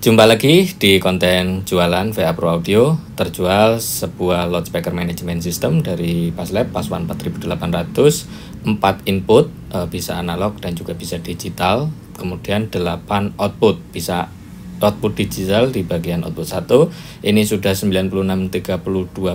Jumpa lagi di konten jualan VA Pro Audio terjual sebuah loudspeaker management system dari Paslab Paswan 4800 4 input eh, bisa analog dan juga bisa digital kemudian 8 output bisa output digital di bagian output 1 ini sudah 9632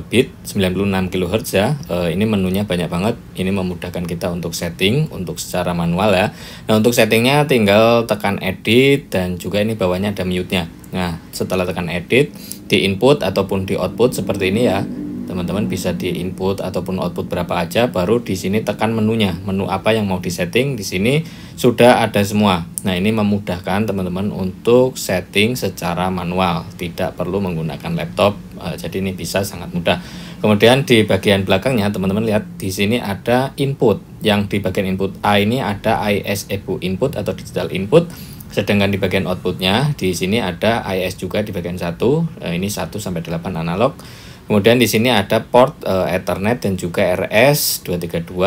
bit 96 kHz ya e, ini menunya banyak banget ini memudahkan kita untuk setting untuk secara manual ya nah untuk settingnya tinggal tekan edit dan juga ini bawahnya ada mute nya nah setelah tekan edit di input ataupun di output seperti ini ya teman-teman bisa di input ataupun output berapa aja baru di sini tekan menunya menu apa yang mau disetting di sini sudah ada semua nah ini memudahkan teman-teman untuk setting secara manual tidak perlu menggunakan laptop eh, jadi ini bisa sangat mudah kemudian di bagian belakangnya teman-teman lihat di sini ada input yang di bagian input A ini ada ISEBU input atau digital input sedangkan di bagian outputnya di sini ada IS juga di bagian satu eh, ini 1 sampai 8 analog Kemudian di sini ada port e, Ethernet dan juga RS232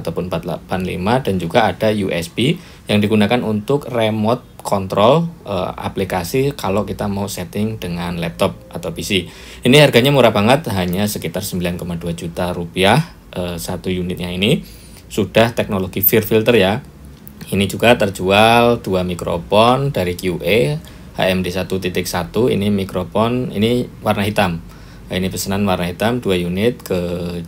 ataupun 485 dan juga ada USB yang digunakan untuk remote control e, aplikasi kalau kita mau setting dengan laptop atau PC. Ini harganya murah banget, hanya sekitar 9,2 juta rupiah e, satu unitnya ini. Sudah teknologi Fear Filter ya. Ini juga terjual dua mikrofon dari QA HMD 1.1 ini mikrofon ini warna hitam Eh, ini pesanan warna hitam 2 unit ke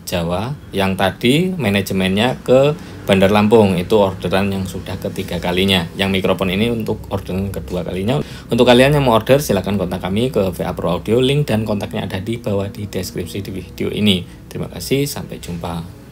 Jawa yang tadi manajemennya ke Bandar Lampung itu orderan yang sudah ketiga kalinya yang mikrofon ini untuk orderan kedua kalinya untuk kalian yang mau order silahkan kontak kami ke VA Pro Audio link dan kontaknya ada di bawah di deskripsi di video ini terima kasih sampai jumpa